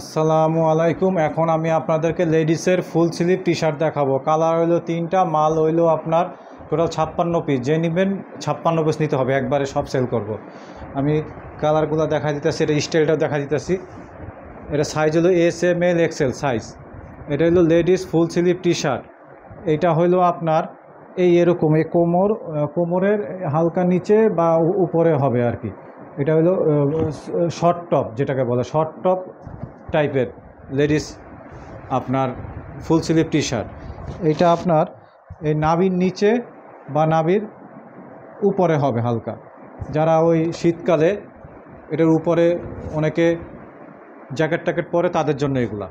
আসসালামু আলাইকুম এখন আমি আপনাদেরকে লেডিসের ফুল স্লিভ টি শার্ট দেখাবো কালার হইলো তিনটা মাল হইলো আপনার টোটাল ছাপ্পান্ন পিস যে নেবেন ছাপ্পান্ন পিস নিতে হবে একবারে সব সেল করব। আমি কালারগুলো দেখা দিতেছি এটা স্টাইলটা দেখা দিতেছি এটা সাইজ হলো S M L XL size এটা হলো ladies full sleeve T shirt এটা হইলো আপনার এই এরকম এই কোমর কোমরের হালকা নিচে বা উপরে হবে আর কি এটা হলো শর্ট টপ যেটাকে বলে শর্ট টপ টাইপের লেডিস আপনার ফুল স্লিভ টি শার্ট এটা আপনার এই নাবির নিচে বা নাবির উপরে হবে হালকা যারা ওই শীতকালে এটার উপরে অনেকে জ্যাকেট ট্যাকেট পরে তাদের জন্য এগুলা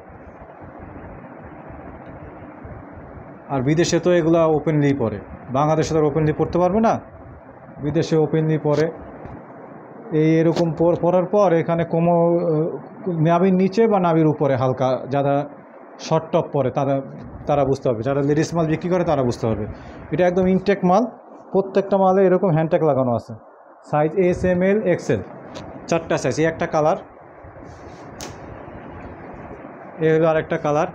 আর বিদেশে তো এগুলা ওপেনলি পরে বাংলাদেশে তো ওপেনলি পড়তে পারবে না বিদেশে ওপেনলি পরে এই এরকম পরার পর এখানে কোমর নাবির নিচে বা নাবির উপরে হালকা যারা শর্ট টপ পরে তারা তারা বুঝতে পারবে যারা লেডিস মাল বিক্রি করে তারা বুঝতে পারবে এটা একদম ইনটেক মাল প্রত্যেকটা মালে এরকম হ্যান্ডটেক লাগানো আছে size S M L XL চারটা সাইজ এই একটা কালার এ হলো আর একটা কালার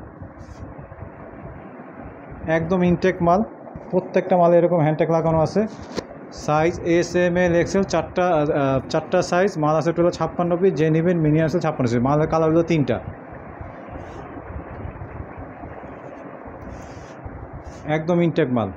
একদম ইনটেক মাল প্রত্যেকটা মালে এরকম হ্যান্ডটেক লাগানো আছে size S M L XL চারটা চারটা সাইজ মাল আছে টোটাল ছাপ্পান্ন পিস যে নেবেন মিনি আসে ছাপ্পান্ন পিস মালের কালার হলো তিনটা একদম ইনটেক মাল